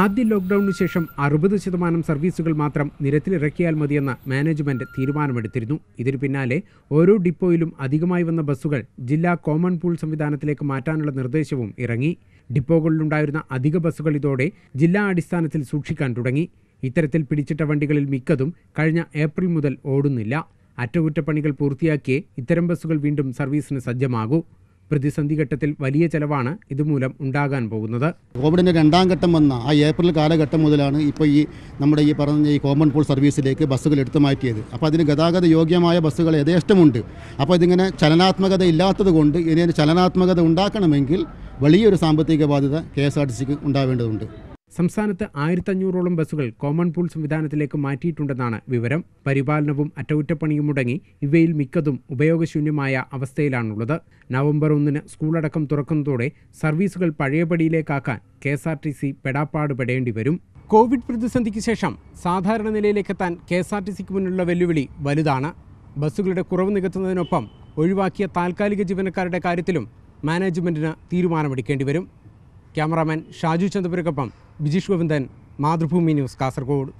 ആദ്യ ലോക്ക്ഡൌണിന് ശേഷം അറുപത് ശതമാനം സർവീസുകൾ മാത്രം നിരത്തിലിറക്കിയാൽ മതിയെന്ന മാനേജ്മെന്റ് തീരുമാനമെടുത്തിരുന്നു ഇതിനു പിന്നാലെ ഓരോ ഡിപ്പോയിലും അധികമായി വന്ന ബസ്സുകൾ ജില്ലാ കോമൺ പൂൾ സംവിധാനത്തിലേക്ക് മാറ്റാനുള്ള നിർദ്ദേശവും ഇറങ്ങി ഡിപ്പോകളിലുണ്ടായിരുന്ന അധിക ബസ്സുകൾ ഇതോടെ ജില്ലാ അടിസ്ഥാനത്തിൽ സൂക്ഷിക്കാൻ തുടങ്ങി ഇത്തരത്തിൽ പിടിച്ചിട്ട വണ്ടികളിൽ മിക്കതും കഴിഞ്ഞ ഏപ്രിൽ മുതൽ ഓടുന്നില്ല അറ്റകുറ്റപ്പണികൾ പൂർത്തിയാക്കിയേ ഇത്തരം ബസ്സുകൾ വീണ്ടും സർവീസിന് സജ്ജമാകൂ പ്രതിസന്ധി ഘട്ടത്തിൽ വലിയ ചെലവാണ് ഇതുമൂലം ഉണ്ടാകാൻ പോകുന്നത് കോവിഡിന്റെ രണ്ടാം ഘട്ടം വന്ന ആ ഏപ്രിൽ കാലഘട്ടം മുതലാണ് ഇപ്പോൾ ഈ നമ്മുടെ ഈ പറഞ്ഞ ഈ കോമൺ പൂൾ സർവീസിലേക്ക് ബസ്സുകൾ എടുത്തു മാറ്റിയത് അപ്പോൾ അതിന് ഗതാഗത യോഗ്യമായ ബസ്സുകൾ യഥേഷ്ടമുണ്ട് അപ്പോൾ ഇതിങ്ങനെ ചലനാത്മകത ഇല്ലാത്തത് കൊണ്ട് ഇതിന് ചലനാത്മകത ഉണ്ടാക്കണമെങ്കിൽ വലിയൊരു സാമ്പത്തിക ബാധ്യത കെ എസ് ആർ ടി സിക്ക് ഉണ്ടാവേണ്ടതുണ്ട് സംസ്ഥാനത്ത് ആയിരത്തഞ്ഞൂറോളം ബസ്സുകൾ കോമൺ പൂൾ സംവിധാനത്തിലേക്ക് മാറ്റിയിട്ടുണ്ടെന്നാണ് വിവരം പരിപാലനവും അറ്റകുറ്റപ്പണിയും മുടങ്ങി ഇവയിൽ മിക്കതും ഉപയോഗശൂന്യമായ അവസ്ഥയിലാണുള്ളത് നവംബർ ഒന്നിന് സ്കൂളടക്കം തുറക്കുന്നതോടെ സർവീസുകൾ പഴയപടിയിലേക്കാക്കാൻ K S R T C പെടാപ്പാടുപെടേണ്ടി വരും കോവിഡ് പ്രതിസന്ധിക്ക് ശേഷം സാധാരണ നിലയിലേക്കെത്താൻ കെ എസ് ആർ ടി സിക്ക് മുന്നിലുള്ള വെല്ലുവിളി വലുതാണ് ബസ്സുകളുടെ കുറവ് നികത്തുന്നതിനൊപ്പം ഒഴിവാക്കിയ താൽക്കാലിക ജീവനക്കാരുടെ കാര്യത്തിലും മാനേജ്മെന്റിന് തീരുമാനമെടുക്കേണ്ടി വരും ക്യാമറാമാൻ ഷാജു ചന്ദപുരക്കൊപ്പം ബിജീഷ് ഗോവിന്ദൻ മാതൃഭൂമി ന്യൂസ് കാസർഗോഡ്